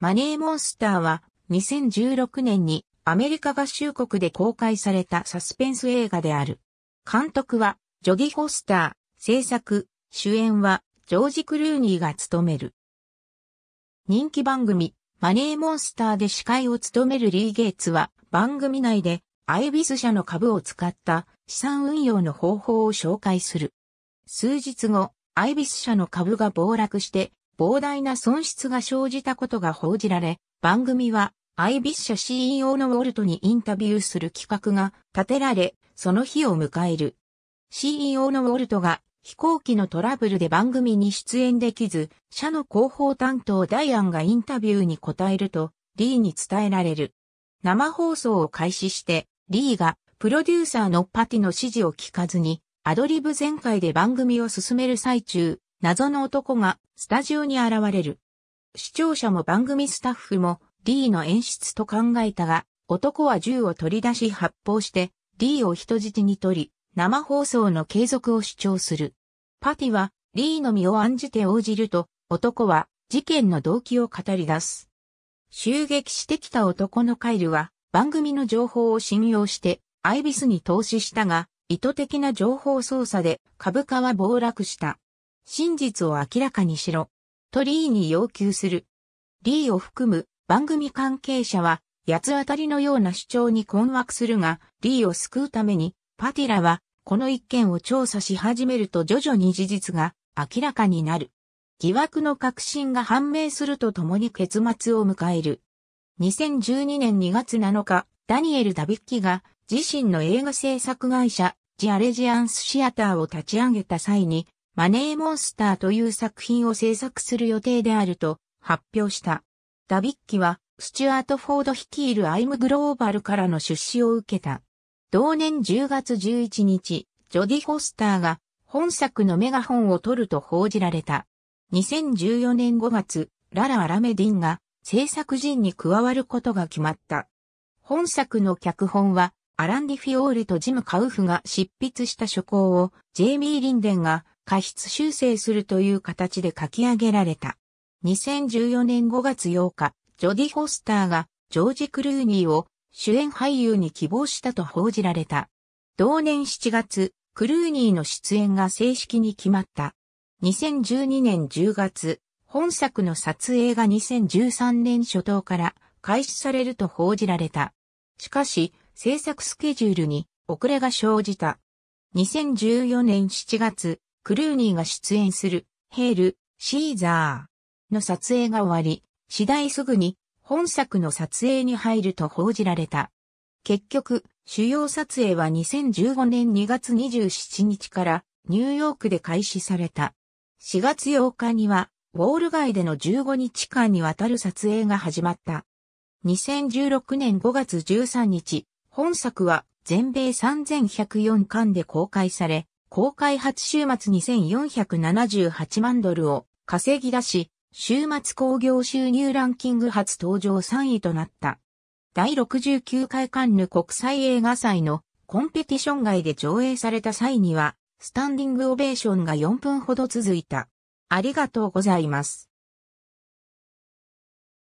マネーモンスターは2016年にアメリカ合衆国で公開されたサスペンス映画である。監督はジョギ・ホスター、制作、主演はジョージ・クルーニーが務める。人気番組マネーモンスターで司会を務めるリー・ゲイツは番組内でアイビス社の株を使った資産運用の方法を紹介する。数日後、アイビス社の株が暴落して膨大な損失が生じたことが報じられ、番組はアイビッシャ CEO のウォルトにインタビューする企画が立てられ、その日を迎える。CEO のウォルトが飛行機のトラブルで番組に出演できず、社の広報担当ダイアンがインタビューに答えると、リーに伝えられる。生放送を開始して、リーがプロデューサーのパティの指示を聞かずに、アドリブ全開で番組を進める最中、謎の男がスタジオに現れる。視聴者も番組スタッフも D の演出と考えたが、男は銃を取り出し発砲して D を人質に取り、生放送の継続を主張する。パティは D の身を案じて応じると、男は事件の動機を語り出す。襲撃してきた男のカイルは番組の情報を信用してアイビスに投資したが、意図的な情報操作で株価は暴落した。真実を明らかにしろ、とリーに要求する。リーを含む番組関係者は、八つ当たりのような主張に困惑するが、リーを救うために、パティラは、この一件を調査し始めると徐々に事実が明らかになる。疑惑の確信が判明するとともに結末を迎える。2012年2月7日、ダニエル・ダビッキが自身の映画制作会社、ジアレジアンスシアターを立ち上げた際に、マネーモンスターという作品を制作する予定であると発表した。ダビッキは、スチュアート・フォード率いるアイム・グローバルからの出資を受けた。同年10月11日、ジョディ・フォスターが本作のメガホンを取ると報じられた。2014年5月、ララ・アラメディンが制作陣に加わることが決まった。本作の脚本は、アラン・ディフィオーレとジム・カウフが執筆した書稿を、ジェイミー・リンデンが過失修正するという形で書き上げられた。2014年5月8日、ジョディ・ホスターがジョージ・クルーニーを主演俳優に希望したと報じられた。同年7月、クルーニーの出演が正式に決まった。2012年10月、本作の撮影が2013年初頭から開始されると報じられた。しかし、制作スケジュールに遅れが生じた。2014年7月、クルーニーが出演する、ヘール、シーザーの撮影が終わり、次第すぐに本作の撮影に入ると報じられた。結局、主要撮影は2015年2月27日からニューヨークで開始された。4月8日には、ウォール街での15日間にわたる撮影が始まった。2016年5月13日、本作は全米3104巻で公開され、公開初週末2478万ドルを稼ぎ出し、週末興行収入ランキング初登場3位となった。第69回カンヌ国際映画祭のコンペティション外で上映された際には、スタンディングオベーションが4分ほど続いた。ありがとうございます。